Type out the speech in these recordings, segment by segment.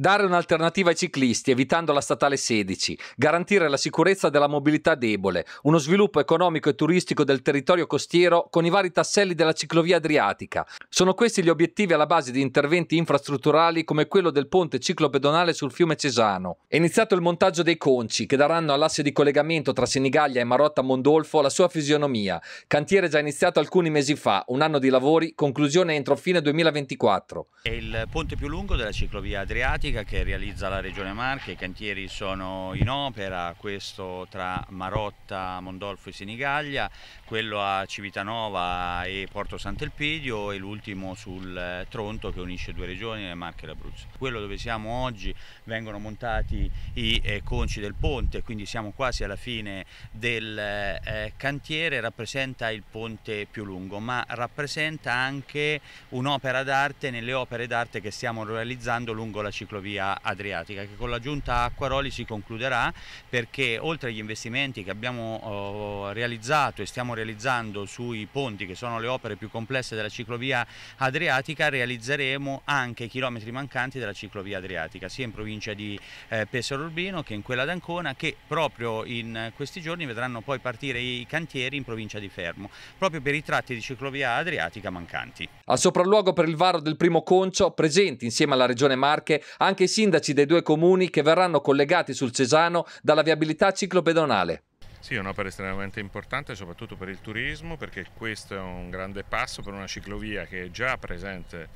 Dare un'alternativa ai ciclisti evitando la statale 16, garantire la sicurezza della mobilità debole, uno sviluppo economico e turistico del territorio costiero con i vari tasselli della ciclovia adriatica. Sono questi gli obiettivi alla base di interventi infrastrutturali come quello del ponte ciclopedonale sul fiume Cesano. È iniziato il montaggio dei conci che daranno all'asse di collegamento tra Senigallia e Marotta Mondolfo la sua fisionomia. Cantiere già iniziato alcuni mesi fa, un anno di lavori, conclusione entro fine 2024. È il ponte più lungo della ciclovia adriatica politica che realizza la Regione Marche, i cantieri sono in opera, questo tra Marotta, Mondolfo e Sinigaglia, quello a Civitanova e Porto Sant'Elpidio e l'ultimo sul eh, Tronto che unisce due regioni, le Marche e l'Abruzzo. Quello dove siamo oggi vengono montati i eh, conci del ponte, quindi siamo quasi alla fine del eh, cantiere, rappresenta il ponte più lungo, ma rappresenta anche un'opera d'arte nelle opere d'arte che stiamo realizzando lungo la ciclovia dell'autovia adriatica che con la giunta Acquaroli si concluderà perché oltre agli investimenti che abbiamo eh, realizzato e stiamo realizzando sui ponti che sono le opere più complesse della ciclovia adriatica realizzeremo anche i chilometri mancanti della ciclovia adriatica sia in provincia di eh, Pesaro Urbino che in quella d'Ancona che proprio in questi giorni vedranno poi partire i cantieri in provincia di Fermo proprio per i tratti di ciclovia adriatica mancanti. Al sopralluogo per il varo del primo concio presenti insieme alla Regione Marche anche anche i sindaci dei due comuni che verranno collegati sul Cesano dalla viabilità ciclopedonale. Sì, è un'opera estremamente importante soprattutto per il turismo perché questo è un grande passo per una ciclovia che è già presente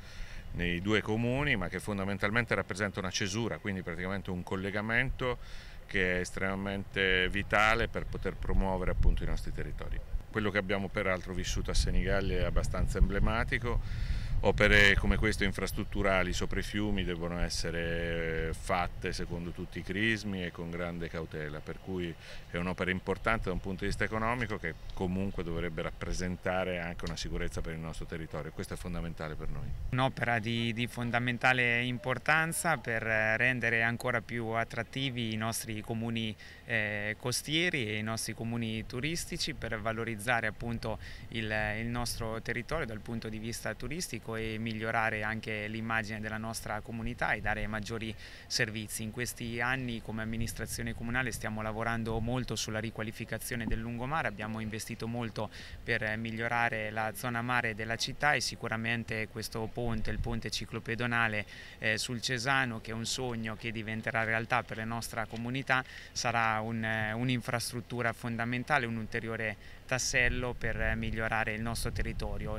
nei due comuni ma che fondamentalmente rappresenta una cesura, quindi praticamente un collegamento che è estremamente vitale per poter promuovere appunto i nostri territori. Quello che abbiamo peraltro vissuto a Senigallia è abbastanza emblematico opere come queste infrastrutturali sopra i fiumi devono essere eh, fatte secondo tutti i crismi e con grande cautela, per cui è un'opera importante da un punto di vista economico che comunque dovrebbe rappresentare anche una sicurezza per il nostro territorio, questo è fondamentale per noi. Un'opera di, di fondamentale importanza per eh, rendere ancora più attrattivi i nostri comuni eh, costieri e i nostri comuni turistici per valorizzare appunto il, il nostro territorio dal punto di vista turistico e migliorare anche l'immagine della nostra comunità e dare maggiori servizi. In questi anni come amministrazione comunale stiamo lavorando molto sulla riqualificazione del lungomare, abbiamo investito molto per migliorare la zona mare della città e sicuramente questo ponte, il ponte ciclopedonale eh, sul Cesano che è un sogno che diventerà realtà per la nostra comunità sarà eh, un'infrastruttura fondamentale, un ulteriore tassello per migliorare il nostro territorio.